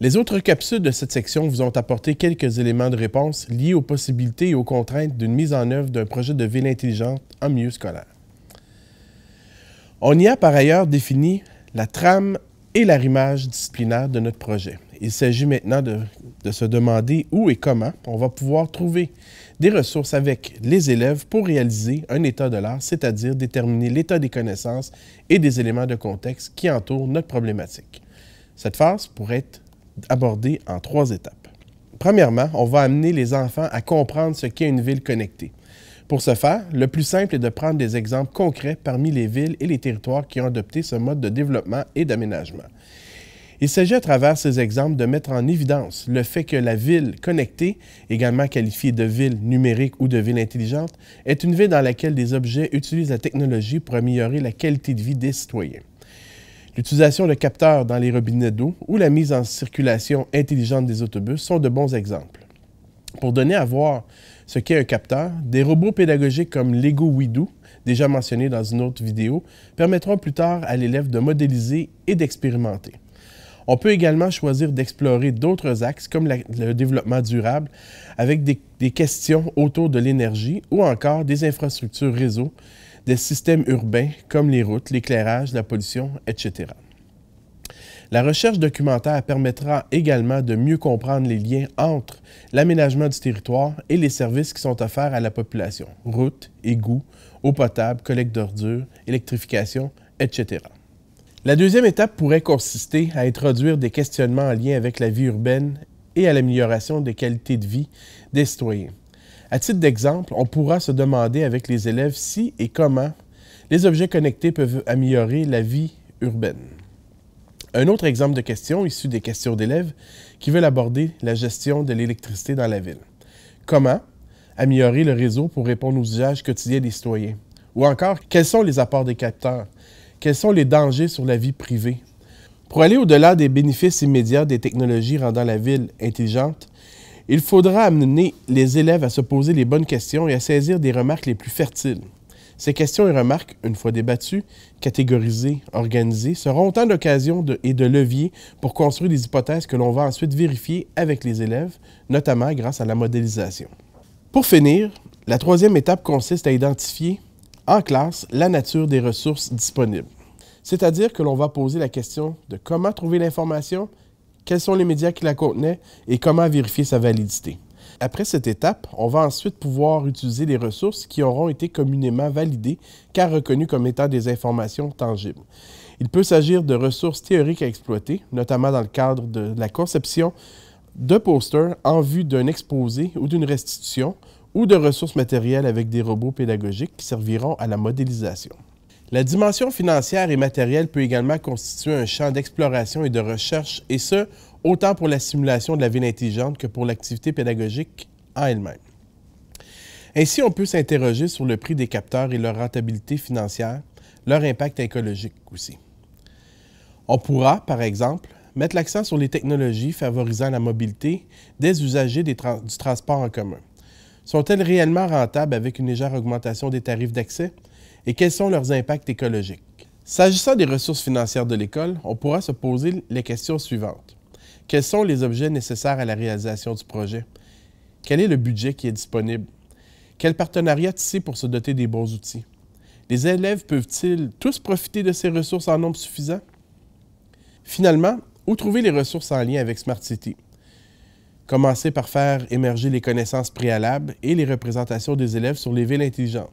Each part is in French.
Les autres capsules de cette section vous ont apporté quelques éléments de réponse liés aux possibilités et aux contraintes d'une mise en œuvre d'un projet de ville intelligente en milieu scolaire. On y a par ailleurs défini la trame et l'arrimage disciplinaire de notre projet. Il s'agit maintenant de de se demander où et comment on va pouvoir trouver des ressources avec les élèves pour réaliser un état de l'art, c'est-à-dire déterminer l'état des connaissances et des éléments de contexte qui entourent notre problématique. Cette phase pourrait être abordée en trois étapes. Premièrement, on va amener les enfants à comprendre ce qu'est une ville connectée. Pour ce faire, le plus simple est de prendre des exemples concrets parmi les villes et les territoires qui ont adopté ce mode de développement et d'aménagement. Il s'agit à travers ces exemples de mettre en évidence le fait que la ville connectée, également qualifiée de ville numérique ou de ville intelligente, est une ville dans laquelle des objets utilisent la technologie pour améliorer la qualité de vie des citoyens. L'utilisation de capteurs dans les robinets d'eau ou la mise en circulation intelligente des autobus sont de bons exemples. Pour donner à voir ce qu'est un capteur, des robots pédagogiques comme Lego WeDo, déjà mentionné dans une autre vidéo, permettront plus tard à l'élève de modéliser et d'expérimenter. On peut également choisir d'explorer d'autres axes comme le développement durable avec des, questions autour de l'énergie ou encore des infrastructures réseau, des systèmes urbains comme les routes, l'éclairage, la pollution, etc. La recherche documentaire permettra également de mieux comprendre les liens entre l'aménagement du territoire et les services qui sont offerts à la population, routes, égouts, eau potable, collecte d'ordures, électrification, etc. La deuxième étape pourrait consister à introduire des questionnements en lien avec la vie urbaine et à l'amélioration des qualités de vie des citoyens. À titre d'exemple, on pourra se demander avec les élèves si et comment les objets connectés peuvent améliorer la vie urbaine. Un autre exemple de question issu des questions d'élèves qui veulent aborder la gestion de l'électricité dans la ville. Comment améliorer le réseau pour répondre aux usages quotidiens des citoyens? Ou encore, quels sont les apports des capteurs quels sont les dangers sur la vie privée? Pour aller au-delà des bénéfices immédiats des technologies rendant la ville intelligente, il faudra amener les élèves à se poser les bonnes questions et à saisir des remarques les plus fertiles. Ces questions et remarques, une fois débattues, catégorisées, organisées, seront autant d'occasions et de leviers pour construire des hypothèses que l'on va ensuite vérifier avec les élèves, notamment grâce à la modélisation. Pour finir, la troisième étape consiste à identifier en classe, la nature des ressources disponibles. C'est-à-dire que l'on va poser la question de comment trouver l'information, quels sont les médias qui la contenaient et comment vérifier sa validité. Après cette étape, on va ensuite pouvoir utiliser les ressources qui auront été communément validées car reconnues comme étant des informations tangibles. Il peut s'agir de ressources théoriques à exploiter, notamment dans le cadre de la conception de posters en vue d'un exposé ou d'une restitution ou de ressources matérielles avec des robots pédagogiques qui serviront à la modélisation. La dimension financière et matérielle peut également constituer un champ d'exploration et de recherche, et ce, autant pour la simulation de la ville intelligente que pour l'activité pédagogique en elle-même. Ainsi, on peut s'interroger sur le prix des capteurs et leur rentabilité financière, leur impact écologique aussi. On pourra, par exemple, mettre l'accent sur les technologies favorisant la mobilité des usagers des du transport en commun sont-elles réellement rentables avec une légère augmentation des tarifs d'accès et quels sont leurs impacts écologiques? S'agissant des ressources financières de l'école, on pourra se poser les questions suivantes. Quels sont les objets nécessaires à la réalisation du projet? Quel est le budget qui est disponible? Quel partenariat tisser pour se doter des bons outils? Les élèves peuvent-ils tous profiter de ces ressources en nombre suffisant? Finalement, où trouver les ressources en lien avec Smart City? Commencez par faire émerger les connaissances préalables et les représentations des élèves sur les villes intelligentes.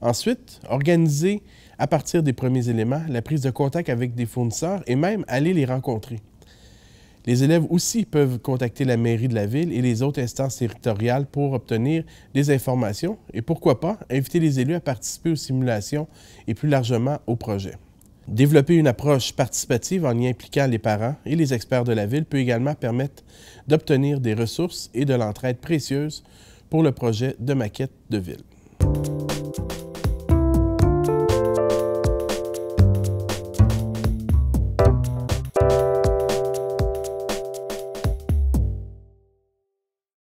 Ensuite, organiser à partir des premiers éléments la prise de contact avec des fournisseurs et même aller les rencontrer. Les élèves aussi peuvent contacter la mairie de la ville et les autres instances territoriales pour obtenir des informations et pourquoi pas inviter les élus à participer aux simulations et plus largement au projet. Développer une approche participative en y impliquant les parents et les experts de la ville peut également permettre d'obtenir des ressources et de l'entraide précieuse pour le projet de maquette de ville.